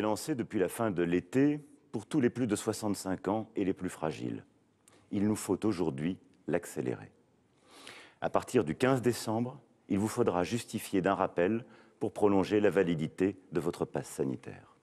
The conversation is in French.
lancé depuis la fin de l'été pour tous les plus de 65 ans et les plus fragiles. Il nous faut aujourd'hui l'accélérer. À partir du 15 décembre, il vous faudra justifier d'un rappel pour prolonger la validité de votre passe sanitaire.